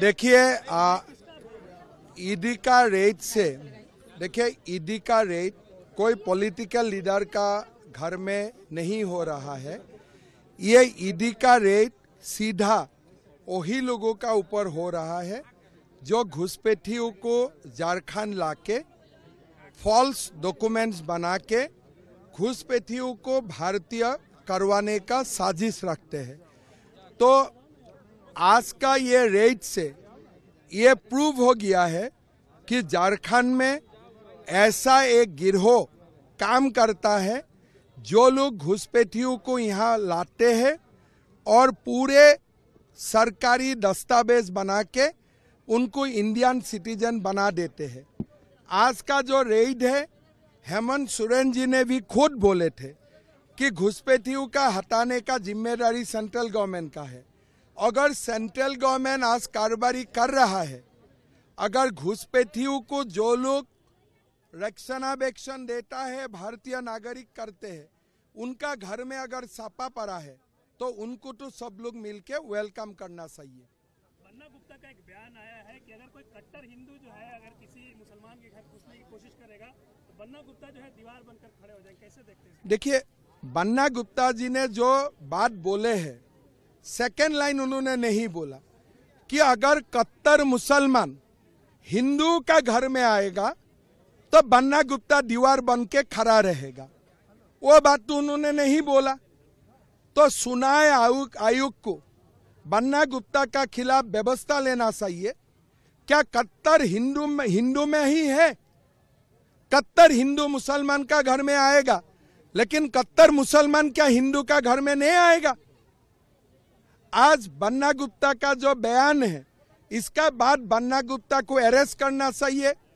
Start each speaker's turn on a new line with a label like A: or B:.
A: देखिए ईडी का रेट से देखिए ईडी का रेट कोई पॉलिटिकल लीडर का घर में नहीं हो रहा है ये ईडी का रेट सीधा वही लोगों का ऊपर हो रहा है जो घुसपैठियों को झारखंड लाके फॉल्स डॉक्यूमेंट्स बना के घुसपैठियों को भारतीय करवाने का साजिश रखते हैं तो आज का ये रेड से ये प्रूव हो गया है कि झारखंड में ऐसा एक गिरोह काम करता है जो लोग घुसपैठियों को यहाँ लाते हैं और पूरे सरकारी दस्तावेज बना के उनको इंडियन सिटीजन बना देते हैं आज का जो रेड है हेमंत सोरेन जी ने भी खुद बोले थे कि घुसपैठियों का हटाने का जिम्मेदारी सेंट्रल गवर्नमेंट का है अगर सेंट्रल गवर्नमेंट आज कारोबारी कर रहा है अगर घुसपैठियों को जो लोग रक्षणाबेक्षण देता है भारतीय नागरिक करते हैं उनका घर में अगर सापा पड़ा है तो उनको तो सब लोग मिलके वेलकम करना चाहिए
B: बन्ना गुप्ता का एक बयान आया है कि अगर कोई कट्टर हिंदू जो है अगर किसी मुसलमान के घर घुसने की कोशिश करेगा तो बन्ना गुप्ता जो है दीवार बनकर खड़े हो जाएंगे
A: कैसे देखते हैं देखिए बन्ना गुप्ता जी ने जो बात बोले है सेकेंड लाइन उन्होंने नहीं बोला कि अगर कत्तर मुसलमान हिंदू का घर में आएगा तो बन्ना गुप्ता दीवार बन के खड़ा रहेगा वो बात तो उन्होंने नहीं बोला तो सुनाए आयुक्त आयुक्त को बन्ना गुप्ता का खिलाफ व्यवस्था लेना चाहिए क्या कत्तर हिंदू में हिंदू में ही है कत्तर हिंदू मुसलमान का घर में आएगा लेकिन कत्तर मुसलमान क्या हिंदू का घर में नहीं आएगा आज बन्ना गुप्ता का जो बयान है इसका बाद बन्ना गुप्ता को अरेस्ट करना चाहिए